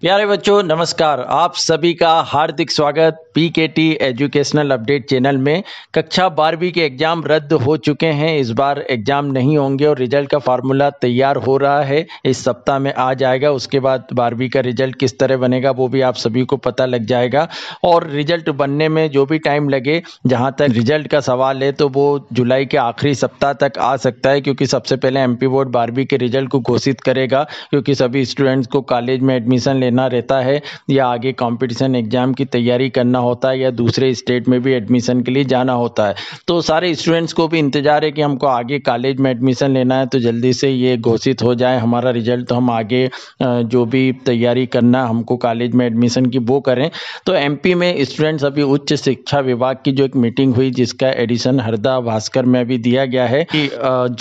प्यारे बच्चों नमस्कार आप सभी का हार्दिक स्वागत पीकेटी एजुकेशनल अपडेट चैनल में कक्षा बारहवीं के एग्जाम रद्द हो चुके हैं इस बार एग्जाम नहीं होंगे और रिजल्ट का फार्मूला तैयार हो रहा है इस सप्ताह में आ जाएगा उसके बाद बारहवीं का रिजल्ट किस तरह बनेगा वो भी आप सभी को पता लग जाएगा और रिजल्ट बनने में जो भी टाइम लगे जहाँ तक रिजल्ट का सवाल है तो वो जुलाई के आखिरी सप्ताह तक आ सकता है क्योंकि सबसे पहले एम बोर्ड बारहवीं के रिजल्ट को घोषित करेगा क्योंकि सभी स्टूडेंट्स को कॉलेज में एडमिशन लेने लेना रहता है या आगे कॉम्पिटिशन एग्ज़ाम की तैयारी करना होता है या दूसरे स्टेट में भी एडमिशन के लिए जाना होता है तो सारे स्टूडेंट्स को भी इंतज़ार है कि हमको आगे कॉलेज में एडमिशन लेना है तो जल्दी से ये घोषित हो जाए हमारा रिजल्ट तो हम आगे जो भी तैयारी करना हमको कॉलेज में एडमिशन की वो करें तो एम में स्टूडेंट्स अभी उच्च शिक्षा विभाग की जो एक मीटिंग हुई जिसका एडिशन हरदा भास्कर में अभी दिया गया है कि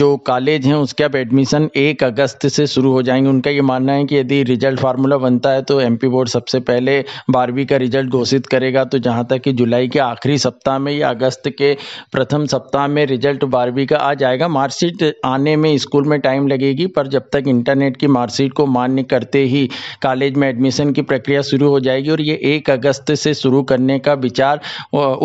जो कॉलेज हैं उसके अब एडमिशन एक अगस्त से शुरू हो जाएंगे उनका ये मानना है कि यदि रिजल्ट फार्मूला बनता है है तो एमपी बोर्ड सबसे पहले बारहवीं का रिजल्ट घोषित करेगा तो जहाँ तक कि जुलाई के आखिरी सप्ताह में या अगस्त के प्रथम सप्ताह में रिजल्ट बारहवीं का आ जाएगा मार्कशीट आने में स्कूल में टाइम लगेगी पर जब तक इंटरनेट की मार्कशीट को मान्य करते ही कॉलेज में एडमिशन की प्रक्रिया शुरू हो जाएगी और ये एक अगस्त से शुरू करने का विचार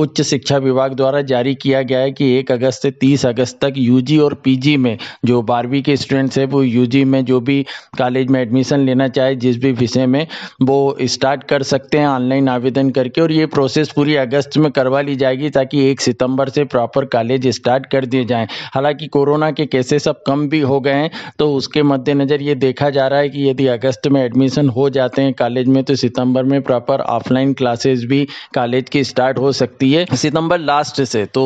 उच्च शिक्षा विभाग द्वारा जारी किया गया है कि एक अगस्त से तीस अगस्त तक यूजी और पीजी में जो बारहवीं के स्टूडेंट्स हैं वो यूजी में जो भी कॉलेज में एडमिशन लेना चाहे जिस भी विषय में हैं वो स्टार्ट कर सकते हैं ऑनलाइन आवेदन करके और ये प्रोसेस पूरी अगस्त में करवा ली जाएगी ताकि एक सितंबर से प्रॉपर कॉलेज स्टार्ट कर दिए जाएँ हालांकि कोरोना के केसेस अब कम भी हो गए हैं तो उसके मद्देनज़र ये देखा जा रहा है कि यदि अगस्त में एडमिशन हो जाते हैं कॉलेज में तो सितंबर में प्रॉपर ऑफलाइन क्लासेस भी कॉलेज की स्टार्ट हो सकती है सितंबर लास्ट से तो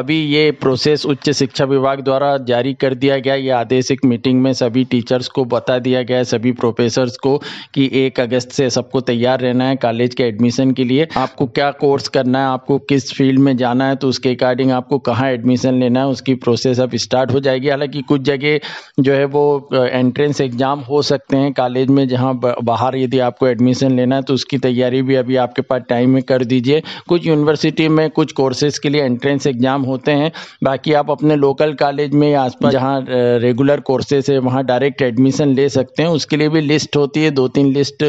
अभी ये प्रोसेस उच्च शिक्षा विभाग द्वारा जारी कर दिया गया ये आदेश एक मीटिंग में सभी टीचर्स को बता दिया गया सभी प्रोफेसर्स को कि एक एक अगस्त से सबको तैयार रहना है कॉलेज के एडमिशन के लिए आपको क्या कोर्स करना है आपको किस फील्ड में जाना है तो उसके अकॉर्डिंग आपको कहाँ एडमिशन लेना है उसकी प्रोसेस अब स्टार्ट हो जाएगी हालांकि कुछ जगह जो है वो एंट्रेंस एग्ज़ाम हो सकते हैं कॉलेज में जहाँ बाहर यदि आपको एडमिशन लेना है तो उसकी तैयारी भी अभी आपके पास टाइम में कर दीजिए कुछ यूनिवर्सिटी में कुछ कोर्सेज़ के लिए एंट्रेंस एग्ज़ाम होते हैं बाकी आप अपने लोकल कॉलेज में या आसपास जहाँ रेगुलर कोर्सेज है वहाँ डायरेक्ट एडमिशन ले सकते हैं उसके लिए भी लिस्ट होती है दो तीन लिस्ट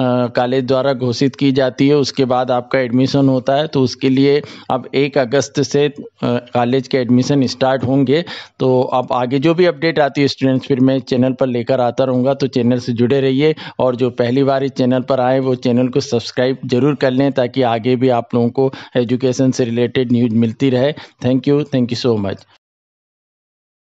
कॉलेज द्वारा घोषित की जाती है उसके बाद आपका एडमिशन होता है तो उसके लिए अब एक अगस्त से कॉलेज के एडमिशन स्टार्ट होंगे तो अब आगे जो भी अपडेट आती है स्टूडेंट्स फिर मैं चैनल पर लेकर आता रहूँगा तो चैनल से जुड़े रहिए और जो पहली बार इस चैनल पर आए वो चैनल को सब्सक्राइब जरूर कर लें ताकि आगे भी आप लोगों को एजुकेशन से रिलेटेड न्यूज मिलती रहे thank you thank you so much